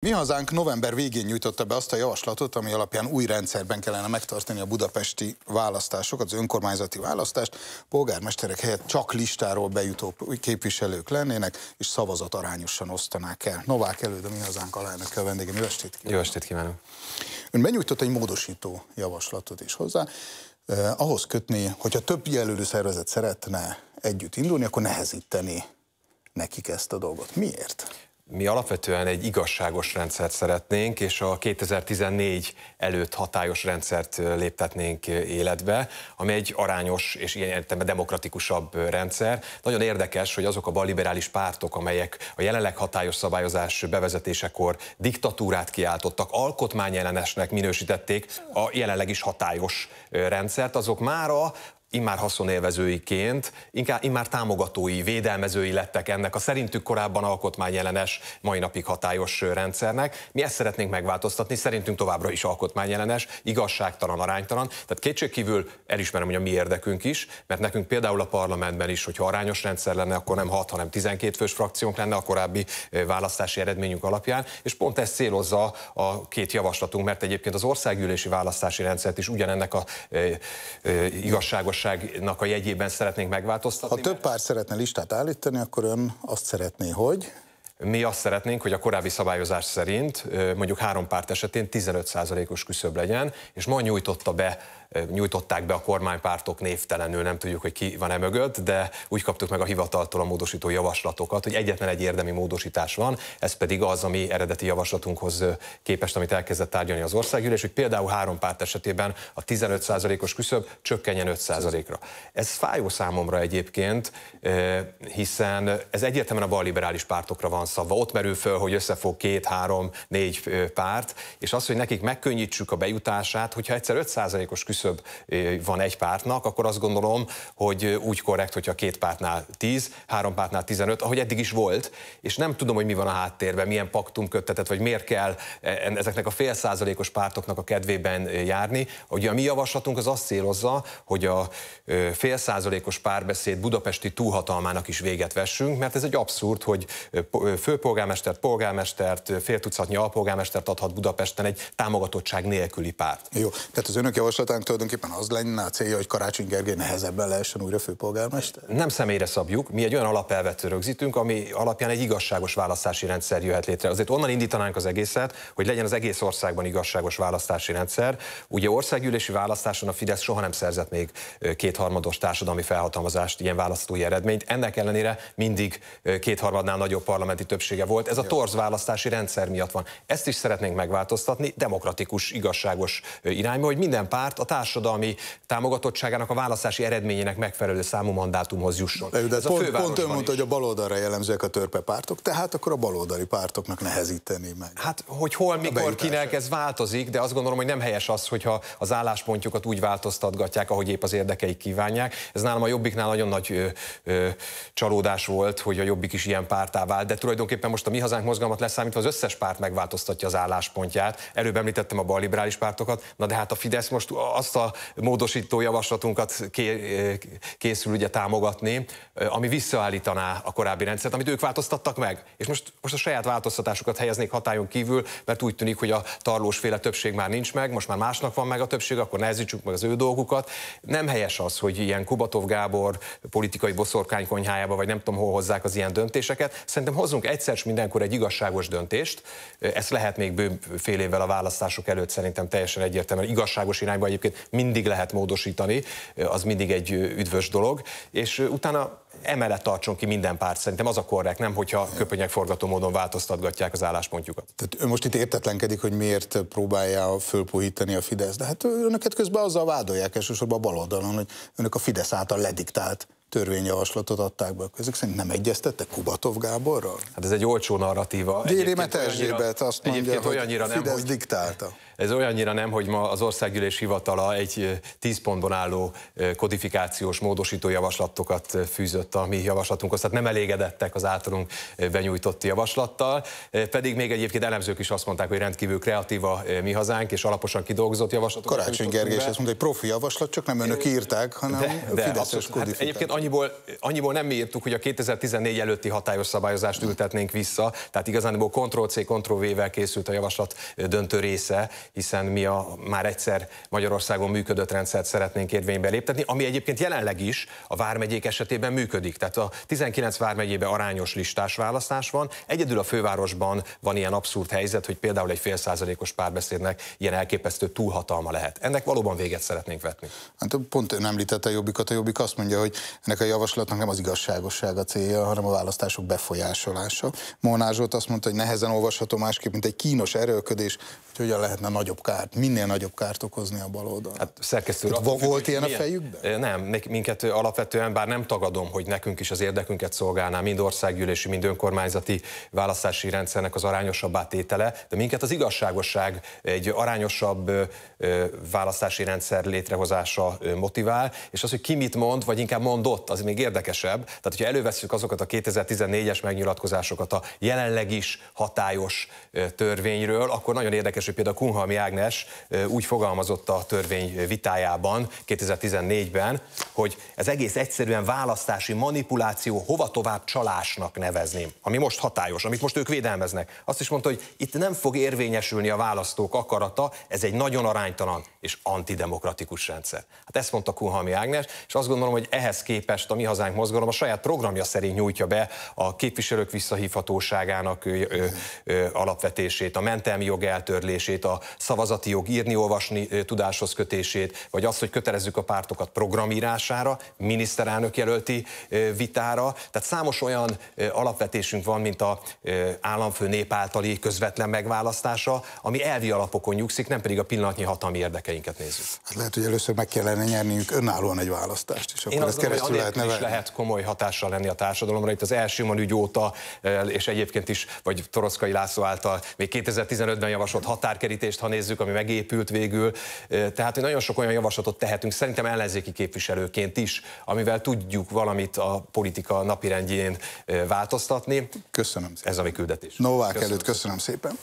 Mi hazánk november végén nyújtotta be azt a javaslatot, ami alapján új rendszerben kellene megtartani a budapesti választásokat, az önkormányzati választást. Polgármesterek helyett csak listáról bejutó képviselők lennének, és szavazat arányosan osztanák el. Novák előd a mi hazánk alelnök a vendégem. Jó estét kívánok! Jó estét kívánok! Ön benyújtott egy módosító javaslatot is hozzá, eh, ahhoz kötni, hogyha több jelölő szervezet szeretne együtt indulni, akkor nehezíteni nekik ezt a dolgot. Miért? mi alapvetően egy igazságos rendszert szeretnénk, és a 2014 előtt hatályos rendszert léptetnénk életbe, ami egy arányos és ilyen értelme demokratikusabb rendszer. Nagyon érdekes, hogy azok a balliberális pártok, amelyek a jelenleg hatályos szabályozás bevezetésekor diktatúrát kiáltottak, alkotmányellenesnek minősítették a jelenleg is hatályos rendszert, azok mára immár haszonélvezőiként, inkább immár támogatói, védelmezői lettek ennek a szerintük korábban alkotmányellenes, mai napig hatályos rendszernek. Mi ezt szeretnénk megváltoztatni, szerintünk továbbra is alkotmányellenes, igazságtalan, aránytalan. Tehát kétségkívül elismerem, hogy a mi érdekünk is, mert nekünk például a parlamentben is, hogyha arányos rendszer lenne, akkor nem 6, hanem 12 fős frakciónk lenne a korábbi választási eredményünk alapján, és pont ezt célozza a két javaslatunk, mert egyébként az országgyűlési választási rendszert is ugyanennek a e, e, igazságos bátorságnak a jegyében szeretnénk megváltoztatni. Ha több pár szeretne listát állítani, akkor ön azt szeretné, hogy mi azt szeretnénk, hogy a korábbi szabályozás szerint mondjuk három párt esetén 15%-os küszöb legyen, és ma nyújtotta be, nyújtották be a kormánypártok névtelenül, nem tudjuk, hogy ki van e mögött, de úgy kaptuk meg a hivataltól a módosító javaslatokat, hogy egyetlen egy érdemi módosítás van, ez pedig az, ami eredeti javaslatunkhoz képest, amit elkezdett tárgyalni az országgyűlés, hogy például három párt esetében a 15%-os küszöb csökkenjen 5%-ra. Ez fájó számomra egyébként, hiszen ez egyértelműen a balliberális pártokra van szava Ott merül föl, hogy összefog két, három, négy párt, és az, hogy nekik megkönnyítsük a bejutását, hogyha egyszer 5%-os küszöb van egy pártnak, akkor azt gondolom, hogy úgy korrekt, hogyha két pártnál 10, három pártnál 15, ahogy eddig is volt, és nem tudom, hogy mi van a háttérben, milyen paktum köttetett, vagy miért kell e, ezeknek a fél százalékos pártoknak a kedvében járni. Ugye a mi javaslatunk az azt célozza, hogy a fél százalékos párbeszéd budapesti túlhatalmának is véget vessünk, mert ez egy abszurd, hogy főpolgármestert, polgármestert, fél tucatnyi alpolgármestert adhat Budapesten egy támogatottság nélküli párt. Jó, tehát az önök javaslatának tulajdonképpen az lenne a célja, hogy Karácsony Gergely nehezebben lehessen újra főpolgármester? Nem személyre szabjuk, mi egy olyan alapelvet rögzítünk, ami alapján egy igazságos választási rendszer jöhet létre. Azért onnan indítanánk az egészet, hogy legyen az egész országban igazságos választási rendszer. Ugye országgyűlési választáson a Fidesz soha nem szerzett még kétharmados társadalmi felhatalmazást, ilyen választói eredményt. Ennek ellenére mindig kétharmadnál nagyobb parlamenti többsége volt. Ez a torz választási rendszer miatt van. Ezt is szeretnénk megváltoztatni, demokratikus, igazságos irányba, hogy minden párt a társadalmi támogatottságának, a választási eredményének megfelelő számú mandátumhoz jusson. De ez pont, a pont ön mondta, hogy a baloldalra jellemzőek a törpe pártok, tehát akkor a baloldali pártoknak nehezíteni meg. Hát, hogy hol, mikor, kinek ez változik, de azt gondolom, hogy nem helyes az, hogyha az álláspontjukat úgy változtatgatják, ahogy épp az érdekeik kívánják. Ez nálam a jobbiknál nagyon nagy ö, ö, csalódás volt, hogy a jobbik is ilyen pártá vált, de tulajdonképpen tulajdonképpen most a Mi Hazánk mozgalmat leszámítva az összes párt megváltoztatja az álláspontját. Előbb említettem a balliberális pártokat, na de hát a Fidesz most azt a módosító javaslatunkat készül ugye támogatni, ami visszaállítaná a korábbi rendszert, amit ők változtattak meg. És most, most a saját változtatásukat helyeznék hatályon kívül, mert úgy tűnik, hogy a tarlósféle többség már nincs meg, most már másnak van meg a többség, akkor nehezítsük meg az ő dolgukat. Nem helyes az, hogy ilyen Kubatov Gábor politikai boszorkány konyhájába, vagy nem tudom, hol hozzák az ilyen döntéseket. Szerintem hozzunk egyszer s mindenkor egy igazságos döntést. Ezt lehet még bő fél évvel a választások előtt szerintem teljesen egyértelműen. Igazságos irányba egyébként mindig lehet módosítani, az mindig egy üdvös dolog. És utána emellett tartson ki minden párt. Szerintem az a korrekt, nem hogyha forgató módon változtatgatják az álláspontjukat. Tehát ő most itt értetlenkedik, hogy miért próbálja fölpuhítani a Fidesz. De hát önöket közben azzal vádolják elsősorban a baloldalon, hogy önök a Fidesz által lediktált törvényjavaslatot adták be. Ezek szerint nem egyeztette Kubatov Gáborral? Hát ez egy olcsó narratíva. Déri Erzsébet azt mondja, hogy olyannyira Fidesz nem, hogy... diktálta. Ez olyannyira nem, hogy ma az országgyűlés hivatala egy tíz pontban álló kodifikációs módosító javaslatokat fűzött a mi javaslatunkhoz, tehát nem elégedettek az általunk benyújtott javaslattal, pedig még egyébként elemzők is azt mondták, hogy rendkívül kreatív a mi hazánk, és alaposan kidolgozott javaslat. Karácsony Gergés ezt mondta, hogy profi javaslat, csak nem önök írták, hanem de, de, Fideszes hát Egyébként annyiból, annyiból nem mi írtuk, hogy a 2014 előtti hatályos szabályozást ültetnénk vissza, tehát igazából Ctrl-C, Ctrl-V-vel készült a javaslat döntő része, hiszen mi a már egyszer Magyarországon működött rendszert szeretnénk érvénybe léptetni, ami egyébként jelenleg is a vármegyék esetében működik. Tehát a 19 vármegyébe arányos listás választás van, egyedül a fővárosban van ilyen abszurd helyzet, hogy például egy fél százalékos párbeszédnek ilyen elképesztő túlhatalma lehet. Ennek valóban véget szeretnénk vetni. Hát pont ön említette a Jobbikat, a Jobbik azt mondja, hogy ennek a javaslatnak nem az igazságosság a célja, hanem a választások befolyásolása. Molnár Zsolt azt mondta, hogy nehezen olvasható másképp, mint egy kínos erőködés, hogy hogyan lehetne nagyobb kárt, minél nagyobb kárt okozni a baloldal. Hát szerkesztő hát rakom, volt ilyen milyen? a fejükben? Nem, minket alapvetően, bár nem tagadom, hogy nekünk is az érdekünket szolgálná mind országgyűlési, mind önkormányzati választási rendszernek az arányosabb átétele, de minket az igazságosság egy arányosabb választási rendszer létrehozása motivál, és az, hogy ki mit mond, vagy inkább mondott, az még érdekesebb. Tehát, hogyha elővesszük azokat a 2014-es megnyilatkozásokat a jelenleg is hatályos törvényről, akkor nagyon érdekes, hogy például Kunha Bagrami Ágnes úgy fogalmazott a törvény vitájában 2014-ben, hogy ez egész egyszerűen választási manipuláció, hova tovább csalásnak nevezném, ami most hatályos, amit most ők védelmeznek. Azt is mondta, hogy itt nem fog érvényesülni a választók akarata, ez egy nagyon aránytalan és antidemokratikus rendszer. Hát ezt mondta Kunhalmi Ágnes, és azt gondolom, hogy ehhez képest a Mi Hazánk mozgalom a saját programja szerint nyújtja be a képviselők visszahívhatóságának alapvetését, a mentelmi jog eltörlését, a szavazati jog írni, olvasni tudáshoz kötését, vagy azt, hogy kötelezzük a pártokat programírására, miniszterelnök jelölti vitára. Tehát számos olyan alapvetésünk van, mint a államfő nép általi közvetlen megválasztása, ami elvi alapokon nyugszik, nem pedig a pillanatnyi hatalmi érdekeinket nézzük. Hát lehet, hogy először meg kellene nyerniünk önállóan egy választást, és akkor ezt keresztül lehet nevelni. is lehet komoly hatással lenni a társadalomra. Itt az első man ügy óta, és egyébként is, vagy Toroszkai László által még 2015-ben javasolt határkerítést, ha nézzük, ami megépült végül. Tehát nagyon sok olyan javaslatot tehetünk, szerintem ellenzéki képviselőként is, amivel tudjuk valamit a politika napirendjén változtatni. Köszönöm szépen. Ez a mi küldetés. Novák köszönöm előtt, köszönöm szépen.